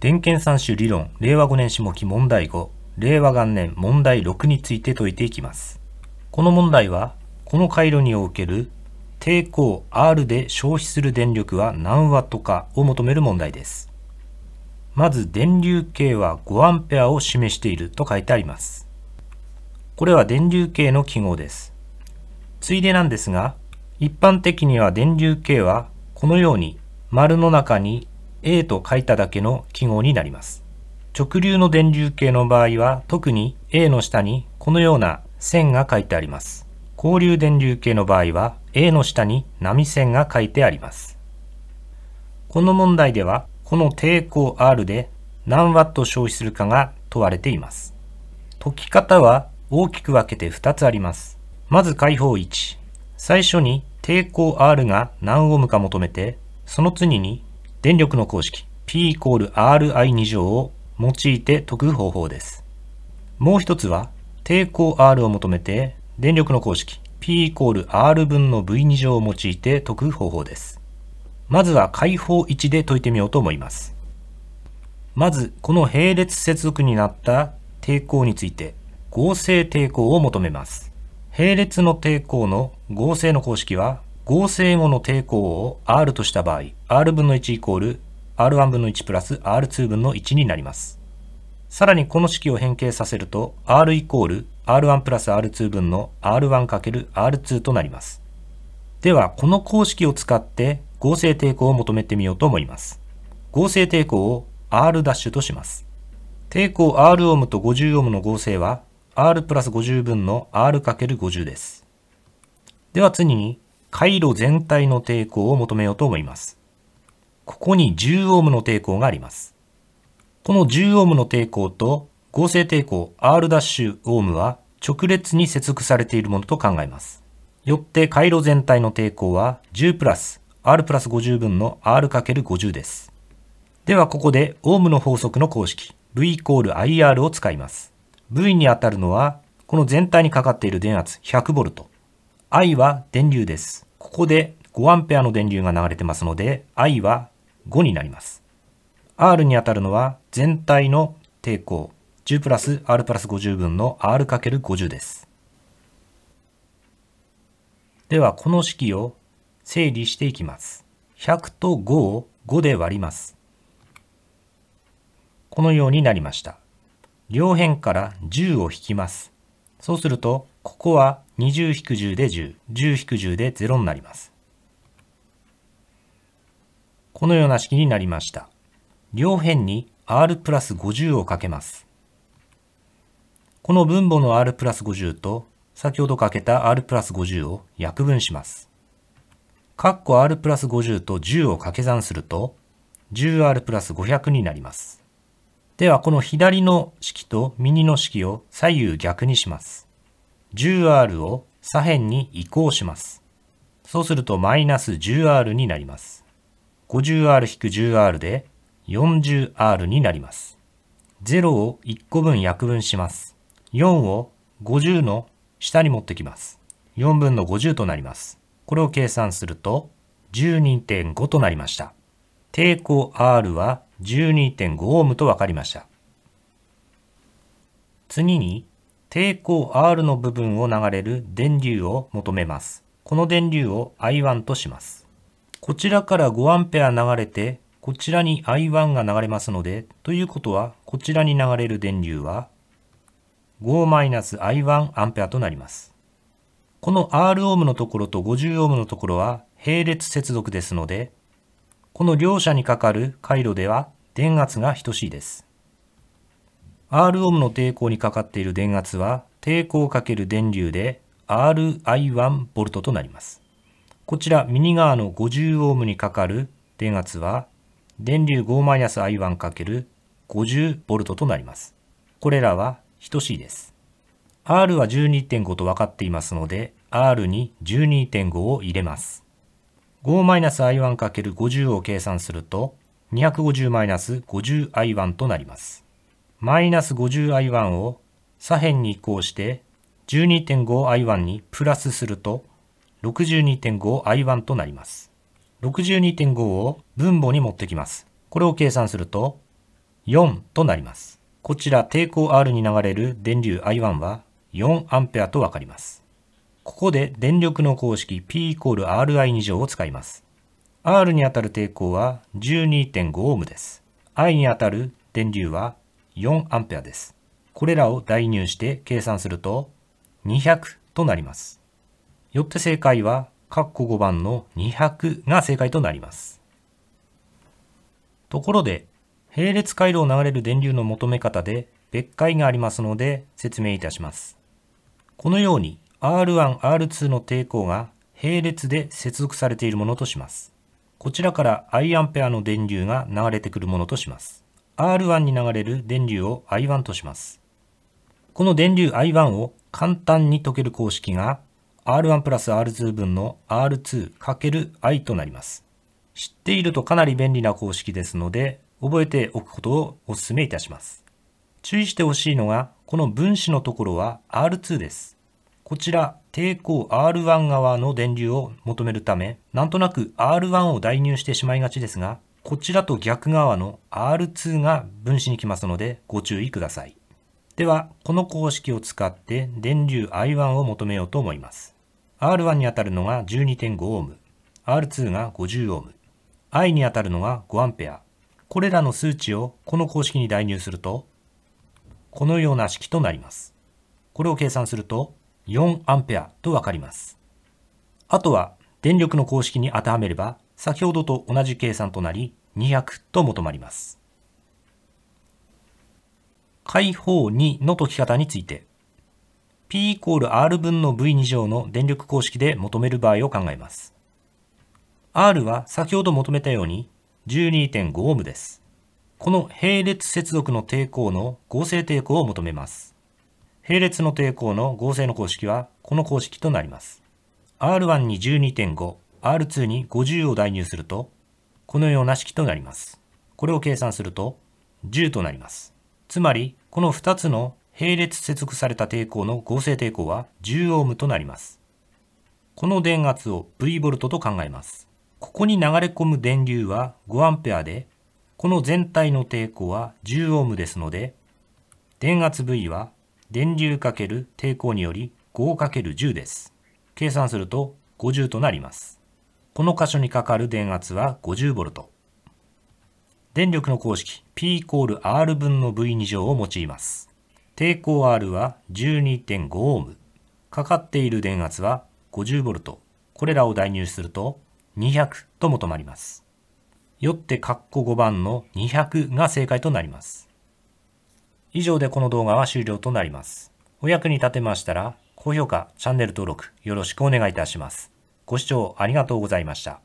電検三種理論令和5年下期問題5令和元年問題6について解いていきますこの問題はこの回路における抵抗 R で消費する電力は何ワットかを求める問題ですまず電流計は5アを示していると書いてありますこれは電流計の記号ですついでなんですが一般的には電流計はこのように丸の中に A と書いただけの記号になります。直流の電流計の場合は特に A の下にこのような線が書いてあります。交流電流計の場合は A の下に波線が書いてあります。この問題ではこの抵抗 R で何ワット消費するかが問われています。解き方は大きく分けて2つあります。まず解放1。最初に抵抗 R が何オームか求めて、その次に電力の公式 P イコール RI2 乗を用いて解く方法です。もう一つは抵抗 R を求めて電力の公式 P イコール R 分の V2 乗を用いて解く方法です。まずは解法1で解いてみようと思います。まずこの並列接続になった抵抗について合成抵抗を求めます。並列の抵抗の合成の公式は合成後の抵抗を R とした場合、R 分の1イコール R1 分の1プラス R2 分の1になります。さらにこの式を変形させると R イコール R1 プラス R2 分の R1×R2 となります。では、この公式を使って合成抵抗を求めてみようと思います。合成抵抗を R' とします。抵抗 R オームと50オームの合成は R プラス50分の R×50 です。では次に回路全体の抵抗を求めようと思います。ここに10オームの抵抗があります。この10オームの抵抗と合成抵抗 R' オームは直列に接続されているものと考えます。よって回路全体の抵抗は10プラス R プラス50分の R×50 です。ではここでオームの法則の公式 V イコール IR を使います。V に当たるのはこの全体にかかっている電圧 100V。I は電流です。ここで 5A の電流が流れてますので I は5になります。R に当たるのは全体の抵抗10プラス R プラス50分の R×50 です。ではこの式を整理していきます。100と5を5で割ります。このようになりました。両辺から10を引きます。そうするとここは20-10で10、10-10で0になります。このような式になりました。両辺に r プラス50をかけます。この分母の r プラス50と先ほどかけた r プラス50を約分します。括弧 r プラス50と10を掛け算すると 10r プラス500になります。ではこの左の式と右の式を左右逆にします。10R を左辺に移行します。そうするとマイナス 10R になります。50R-10R で 40R になります。0を1個分約分します。4を50の下に持ってきます。4分の50となります。これを計算すると12.5となりました。抵抗 R は12.5オームと分かりました。次に抵抗 R の部分を流れる電流を求めます。この電流を I1 とします。こちらから 5A 流れて、こちらに I1 が流れますので、ということは、こちらに流れる電流は 5-I1A となります。この R オームのところと50オームのところは並列接続ですので、この両者にかかる回路では電圧が等しいです。R オームの抵抗にかかっている電圧は抵抗かける電流で RI1 ボルトとなります。こちら右側の50オームにかかる電圧は電流 5-I1×50 ボルトとなります。これらは等しいです。R は12.5と分かっていますので R に12.5を入れます。5-I1×50 を計算すると 250-50I1 となります。マイナス 50i1 を左辺に移行して 12.5i1 にプラスすると 62.5i1 となります。62.5を分母に持ってきます。これを計算すると4となります。こちら抵抗 R に流れる電流 I1 は 4A とわかります。ここで電力の公式 P イコール RI2 乗を使います。R にあたる抵抗は1 2 5ムです。I に当たる電流は4アです。これらを代入して計算すると200となります。よって正解は、括弧5番の200が正解となります。ところで、並列回路を流れる電流の求め方で別解がありますので説明いたします。このように R1、R2 の抵抗が並列で接続されているものとします。こちらから IA の電流が流れてくるものとします。R1 に流れる電流を I1 とします。この電流 I1 を簡単に解ける公式が R1 プラス R2 分の R2×I となります。知っているとかなり便利な公式ですので、覚えておくことをお勧めいたします。注意してほしいのが、この分子のところは R2 です。こちら、抵抗 R1 側の電流を求めるため、なんとなく R1 を代入してしまいがちですが、こちらと逆側の R2 が分子に来ますのでご注意ください。では、この公式を使って電流 I1 を求めようと思います。R1 に当たるのが1 2 5オーム、R2 が5 0オーム、I に当たるのが5アンペア。これらの数値をこの公式に代入すると、このような式となります。これを計算すると4アンペアとわかります。あとは電力の公式に当てはめれば先ほどと同じ計算となり200と求まります。解放2の解き方について P イコール R 分の V2 乗の電力公式で求める場合を考えます。R は先ほど求めたように 12.5Ω です。この並列接続の抵抗の合成抵抗を求めます。並列の抵抗の合成の公式はこの公式となります。R1 に12.5、R2 に50を代入すると、このような式となります。これを計算すると、10となります。つまり、この2つの並列接続された抵抗の合成抵抗は1 0オームとなります。この電圧を V V と考えます。ここに流れ込む電流は5アンペアで、この全体の抵抗は1 0オームですので、電圧 V は電流かける抵抗により 5×10 です。計算すると50となります。この箇所にかかる電圧は 50V。電力の公式 P イコール R 分の V2 乗を用います。抵抗 R は1 2 5オーム。かかっている電圧は 50V。これらを代入すると200と求まります。よって括弧5番の200が正解となります。以上でこの動画は終了となります。お役に立てましたら、高評価、チャンネル登録よろしくお願いいたします。ご視聴ありがとうございました。